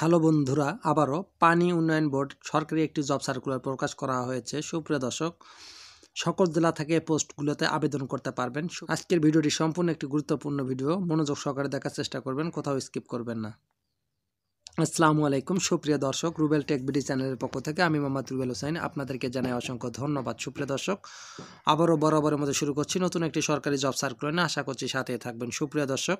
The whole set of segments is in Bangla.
হ্যালো বন্ধুরা আবারও পানি উন্নয়ন বোর্ড সরকারি একটি জব সার্কুলার প্রকাশ করা হয়েছে সুপ্রিয় দর্শক সকল জেলা থেকে পোস্টগুলোতে আবেদন করতে পারবেন আজকের ভিডিওটি সম্পূর্ণ একটি গুরুত্বপূর্ণ ভিডিও মনোযোগ সহকারে দেখার চেষ্টা করবেন কোথাও স্কিপ করবেন না আসসালামু আলাইকুম সুপ্রিয় দর্শক রুবেল টেক বিডি চ্যানেলের পক্ষ থেকে আমি মোহাম্মদ রুবেল হোসেন আপনাদেরকে জানাই অসংখ্য ধন্যবাদ সুপ্রিয় দর্শক আবারও বরাবরের মধ্যে শুরু করছি নতুন একটি সরকারি জব সার্কুলার নিয়ে আশা করছি সাথে থাকবেন সুপ্রিয় দর্শক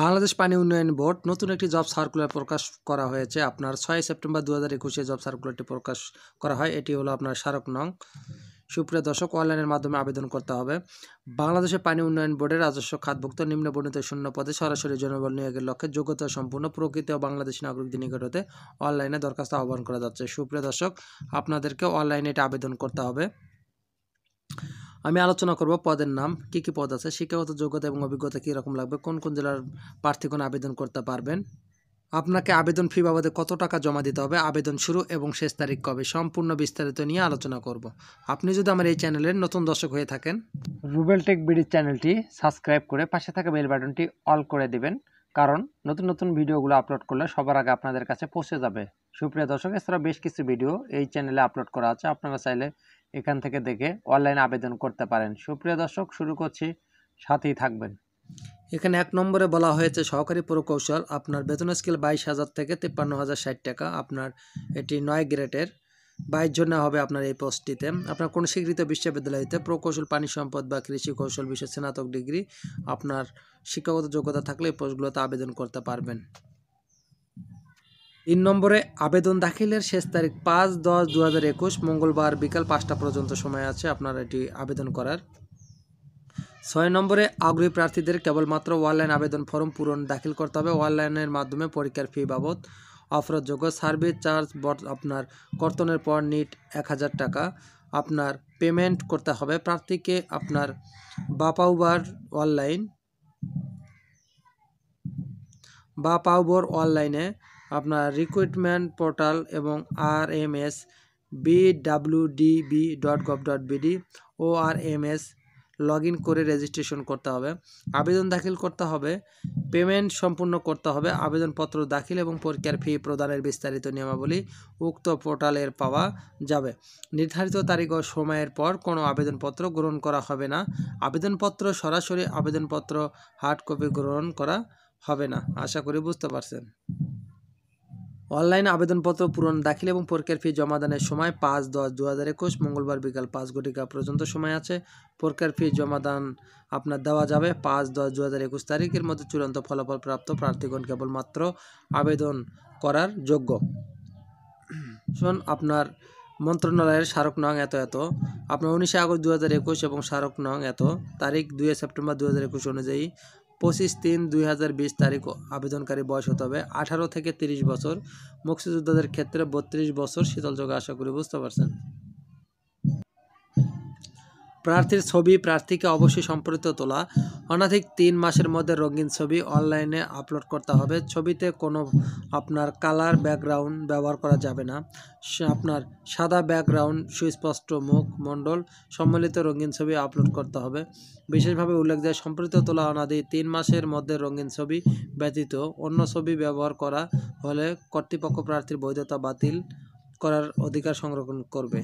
বাংলাদেশ পানি উন্নয়ন বোর্ড নতুন একটি জব সার্কুলার প্রকাশ করা হয়েছে আপনার ছয় সেপ্টেম্বর দু হাজার একুশে জব সার্কুলারটি প্রকাশ করা হয় এটি হলো আপনার স্মারক নং সুপ্রিয় দর্শক অনলাইনের মাধ্যমে আবেদন করতে হবে বাংলাদেশে পানি উন্নয়ন বোর্ডের রাজস্ব খাতভুক্ত বর্ণিত শূন্য পদে সরাসরি জনবল নিয়োগের লক্ষ্যে যোগ্যতা সম্পূর্ণ প্রকৃত ও বাংলাদেশী নাগরিকদের নিকট হতে অনলাইনে দরখাস্ত আহ্বান করা যাচ্ছে সুপ্রিয় দর্শক আপনাদেরকে অনলাইনে এটা আবেদন করতে হবে আমি আলোচনা করব পদের নাম কি কি পদ আছে শিক্ষাগত যোগ্যতা এবং অভিজ্ঞতা কী রকম লাগবে কোন কোন জেলার প্রার্থীগণ আবেদন করতে পারবেন আপনাকে আবেদন ফি বাবদে কত টাকা জমা দিতে হবে আবেদন শুরু এবং শেষ তারিখ কবে সম্পূর্ণ বিস্তারিত নিয়ে আলোচনা করব। আপনি যদি আমার এই চ্যানেলের নতুন দর্শক হয়ে থাকেন রুবেল টেক বিডি চ্যানেলটি সাবস্ক্রাইব করে পাশে থাকা বেল বাটনটি অল করে দিবেন কারণ নতুন নতুন ভিডিওগুলো আপলোড করলে সবার আগে আপনাদের কাছে পৌঁছে যাবে সুপ্রিয় দর্শক এছাড়া বেশ কিছু ভিডিও এই চ্যানেলে আপলোড করা আছে আপনারা চাইলে এখান থেকে দেখে অনলাইনে আবেদন করতে পারেন সুপ্রিয় দর্শক শুরু করছি সাথেই থাকবেন এখানে এক নম্বরে বলা হয়েছে সহকারী প্রকৌশল আপনার বেতন স্কেল বাইশ হাজার থেকে তিপ্পান্ন হাজার ষাট টাকা আপনার এটি নয় গ্রেডের বাইশ জন্য হবে আপনার এই পোস্টটিতে আপনার কোন স্বীকৃত বিশ্ববিদ্যালয়তে প্রকৌশল পানি সম্পদ বা কৃষি কৌশল বিষয়ে স্নাতক ডিগ্রি আপনার শিক্ষাগত যোগ্যতা থাকলে এই পোস্টগুলোতে আবেদন করতে পারবেন তিন নম্বরে আবেদন দাখিলের শেষ তারিখ পাঁচ দশ দু মঙ্গলবার বিকাল পাঁচটা পর্যন্ত সময় আছে আপনার এটি আবেদন করার ছয় নম্বরে আগ্রহী প্রার্থীদের কেবলমাত্র অনলাইন আবেদন ফর্ম পূরণ দাখিল করতে হবে অনলাইনের মাধ্যমে পরীক্ষার ফি বাবদ অফরযোগ্য সার্ভিস চার্জ আপনার কর্তনের পর নিট এক হাজার টাকা আপনার পেমেন্ট করতে হবে প্রার্থীকে আপনার বাপাউবার অনলাইন বা পাউবোর অনলাইনে আপনার রিক্রুটমেন্ট পোর্টাল এবং R M S BWDB dot gov dot BD ও R M S log in করে রেজিস্ট্রেশন করতে হবে আবেদন দাখিল করতে হবে পেমেন্ট সম্পূর্ণ করতে হবে আবেদনপত্র দাখিল এবং পরীক্ষার ফি প্রদানের বিস্তারিত নিয়মাবলী উক্ত পোর্টালের পাওয়া যাবে নির্ধারিত তারিখ ও সময়ের পর কোনো আবেদনপত্র গ্রহণ করা হবে না আবেদনপত্র সরাসরি আবেদনপত্র হার্ড কপি গ্রহণ করা হবে না আশা করি বুঝতে পারছেন অনলাইন আবেদনপত্র পূরণ দাখিল এবং পরীক্ষার ফি জমাদানের সময় পাঁচ দশ দু হাজার একুশ মঙ্গলবার বিকাল পাঁচ ঘটিকা পর্যন্ত সময় আছে পরীক্ষার ফি জমাদান আপনার দেওয়া যাবে পাঁচ দশ দু হাজার একুশ তারিখের মধ্যে চূড়ান্ত ফলাফল প্রাপ্ত প্রার্থীগণ কেবলমাত্র আবেদন করার যোগ্য শোন আপনার মন্ত্রণালয়ের স্মারক নং এত এত আপনার উনিশে আগস্ট দু হাজার একুশ এবং স্মারক নং এত তারিখ দুই সেপ্টেম্বর দু হাজার একুশ অনুযায়ী পঁচিশ তিন দুই হাজার বিশ তারিখ আবেদনকারী বয়স হতে হবে আঠারো থেকে তিরিশ বছর মুক্তিযোদ্ধাদের ক্ষেত্রে বত্রিশ বছর শীতল যোগে আশা করি বুঝতে পারছেন প্রার্থীর ছবি প্রার্থীকে অবশ্যই সম্পর্কিত তোলা অনাধিক তিন মাসের মধ্যে রঙিন ছবি অনলাইনে আপলোড করতে হবে ছবিতে কোনো আপনার কালার ব্যাকগ্রাউন্ড ব্যবহার করা যাবে না আপনার সাদা ব্যাকগ্রাউন্ড সুস্পষ্ট মুখ মণ্ডল সম্মিলিত রঙিন ছবি আপলোড করতে হবে বিশেষভাবে উল্লেখ যায় সম্পর্কিত তোলা অনাদি তিন মাসের মধ্যে রঙিন ছবি ব্যতীত অন্য ছবি ব্যবহার করা হলে কর্তৃপক্ষ প্রার্থীর বৈধতা বাতিল করার অধিকার সংরক্ষণ করবে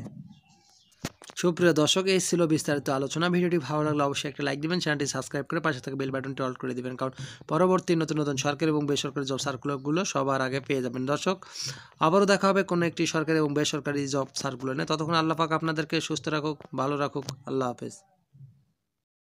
সুপ্রিয় দর্শক এই ছিল বিস্তারিত আলোচনা ভিডিওটি ভালো লাগলে অবশ্যই একটা লাইক দিবেন চ্যানেলটি সাবস্ক্রাইব করে পাশে থাকা বেল বাটনটি অল করে দিবেন কারণ পরবর্তী নতুন নতুন সরকারি এবং বেসরকারি জব সার্কুলারগুলো সবার আগে পেয়ে যাবেন দর্শক আবারও দেখা হবে কোনো একটি সরকারি এবং বেসরকারি জব সার্কুলার নিয়ে ততক্ষণ আল্লাহ পাক আপনাদেরকে সুস্থ রাখুক ভালো রাখুক আল্লাহ হাফেজ